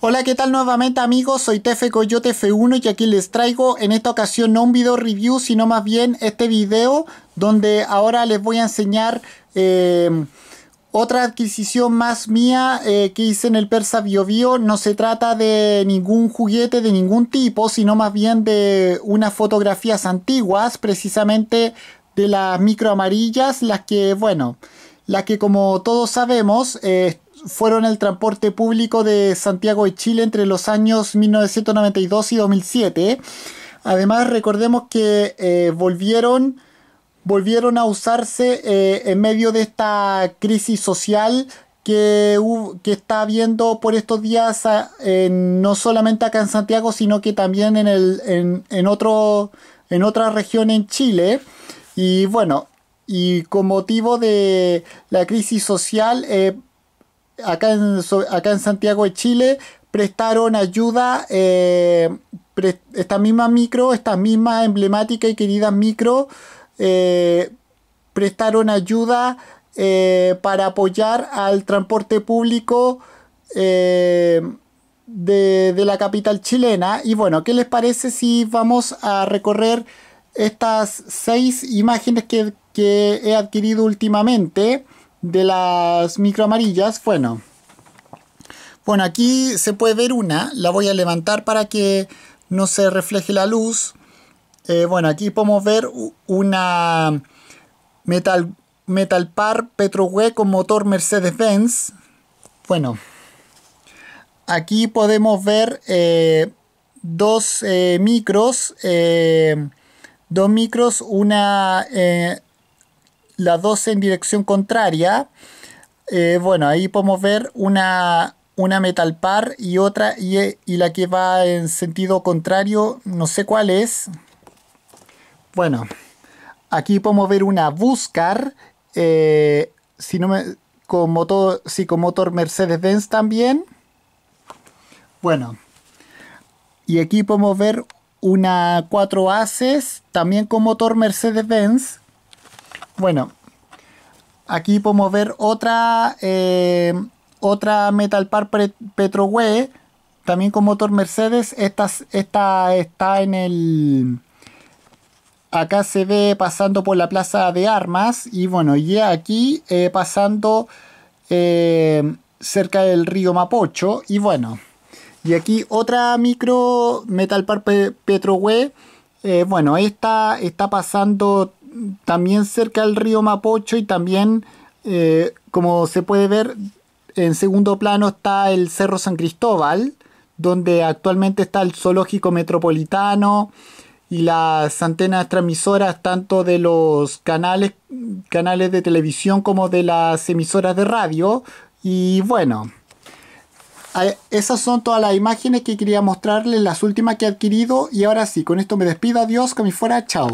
Hola, ¿qué tal nuevamente amigos? Soy Tefe Coyote F1 y aquí les traigo en esta ocasión no un video review, sino más bien este video donde ahora les voy a enseñar eh, otra adquisición más mía eh, que hice en el Persa BioBio. No se trata de ningún juguete de ningún tipo, sino más bien de unas fotografías antiguas, precisamente de las micro amarillas, las que, bueno, las que como todos sabemos... Eh, fueron el transporte público de Santiago de Chile entre los años 1992 y 2007. Además, recordemos que eh, volvieron, volvieron a usarse eh, en medio de esta crisis social que, que está habiendo por estos días, no solamente acá en Santiago, sino que también en, en, otro, en otra región en Chile. Y bueno, y con motivo de la crisis social, eh, acá en, Santiago de Chile prestaron ayuda eh, esta misma micro, esta misma emblemática y querida micro eh, prestaron ayuda eh, para apoyar al transporte público de, la capital chilena. Y bueno, ¿qué les parece si vamos a recorrer estas seis imágenes que, que he adquirido últimamente? de las amarillas, bueno, bueno, aquí se puede ver una, la voy a levantar para que no se refleje la luz. Eh, bueno, aquí podemos ver una Metal, metal Par con motor Mercedes-Benz. Bueno, aquí podemos ver eh, dos eh, micros, dos micros, una la 12 en dirección contraria, eh, bueno, ahí podemos ver una, una metal par y otra, y, la que va en sentido contrario, no sé cuál es. Bueno, aquí podemos ver una Buscar, eh, si no me, con motor, sí, con motor Mercedes-Benz también. Bueno, y aquí podemos ver una 4 Aces, también con motor Mercedes-Benz, bueno, aquí podemos ver otra, eh, otra Metal Park también con motor Mercedes. Esta, esta está en el... Acá se ve pasando por la plaza de armas y bueno, y aquí eh, pasando eh, cerca del río Mapocho y bueno. Y aquí otra micro Metal Park Petro Eh, bueno, esta está pasando también cerca del río Mapocho y también, eh, como se puede ver, en segundo plano está el Cerro San Cristóbal, donde actualmente está el Zoológico Metropolitano y las antenas transmisoras tanto de los canales, canales de televisión como de las emisoras de radio. Y bueno, esas son todas las imágenes que quería mostrarles, las últimas que he adquirido. Y ahora sí, con esto me despido. Adiós, que me fuera. Chao.